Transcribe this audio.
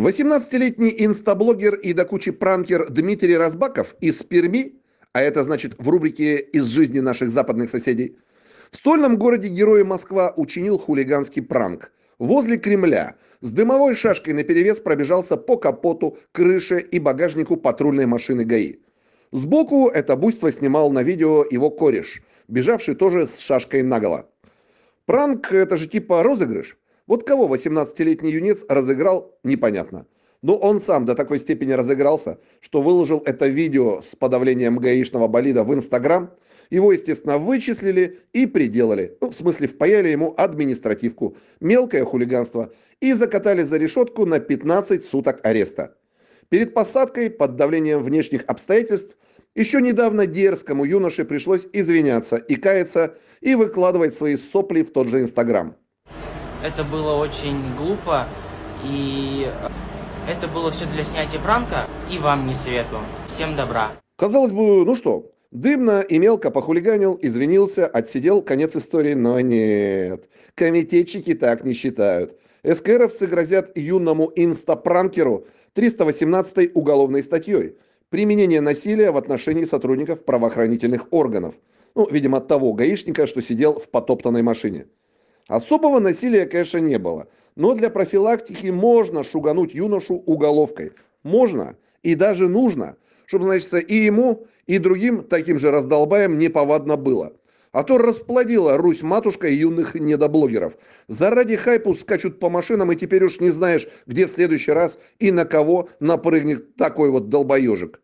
18-летний инстаблогер и до кучи пранкер Дмитрий Разбаков из Перми, а это значит в рубрике «Из жизни наших западных соседей», в стольном городе Героя Москва учинил хулиганский пранк. Возле Кремля с дымовой шашкой наперевес пробежался по капоту, крыше и багажнику патрульной машины ГАИ. Сбоку это буйство снимал на видео его кореш, бежавший тоже с шашкой наголо. Пранк – это же типа розыгрыш. Вот кого 18-летний юнец разыграл, непонятно. Но он сам до такой степени разыгрался, что выложил это видео с подавлением гаишного болида в Инстаграм. Его, естественно, вычислили и приделали. Ну, в смысле, впаяли ему административку. Мелкое хулиганство. И закатали за решетку на 15 суток ареста. Перед посадкой, под давлением внешних обстоятельств, еще недавно дерзкому юноше пришлось извиняться и каяться, и выкладывать свои сопли в тот же Инстаграм. Это было очень глупо, и это было все для снятия пранка, и вам не советую. Всем добра. Казалось бы, ну что, Дымно и мелко похулиганил, извинился, отсидел, конец истории, но нет. Комитетчики так не считают. СКРовцы грозят юному инстапранкеру 318 уголовной статьей «Применение насилия в отношении сотрудников правоохранительных органов». Ну, видимо, от того гаишника, что сидел в потоптанной машине. Особого насилия, конечно, не было. Но для профилактики можно шугануть юношу уголовкой. Можно и даже нужно, чтобы, значит, и ему, и другим таким же раздолбаем неповадно было. А то расплодила Русь-матушка юных недоблогеров. Заради хайпу скачут по машинам, и теперь уж не знаешь, где в следующий раз и на кого напрыгнет такой вот долбоежик.